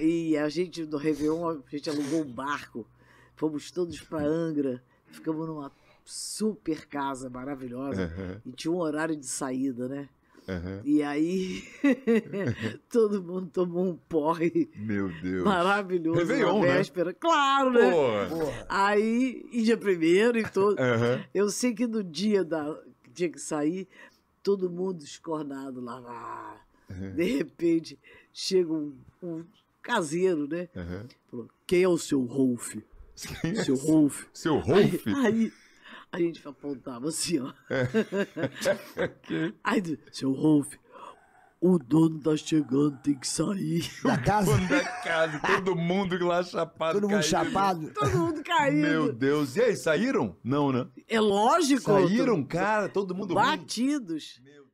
e a gente, no Réveillon, a gente alugou um barco. Fomos todos para Angra. Ficamos numa super casa maravilhosa. Uhum. E tinha um horário de saída, né? Uhum. E aí, todo mundo tomou um porre. Meu Deus. Maravilhoso. Réveillon, na né? véspera. Né? Claro, né? Porra. Aí, e dia primeiro e todo. Uhum. Eu sei que no dia da dia que sair, todo mundo escornado lá. lá. Uhum. De repente, chega um, um caseiro, né? Uhum. Falou, quem é o seu Rolf? É seu esse? Rolf. Seu Rolf? Aí, aí a gente apontava assim, ó. É. aí, seu Rolf, o dono tá chegando, tem que sair. Da casa? O dono da casa, todo mundo lá chapado. Todo mundo caído. chapado? Todo mundo caído. Meu Deus. E aí, saíram? Não, né? É lógico. Saíram, tô... cara, todo mundo. Batidos. Meu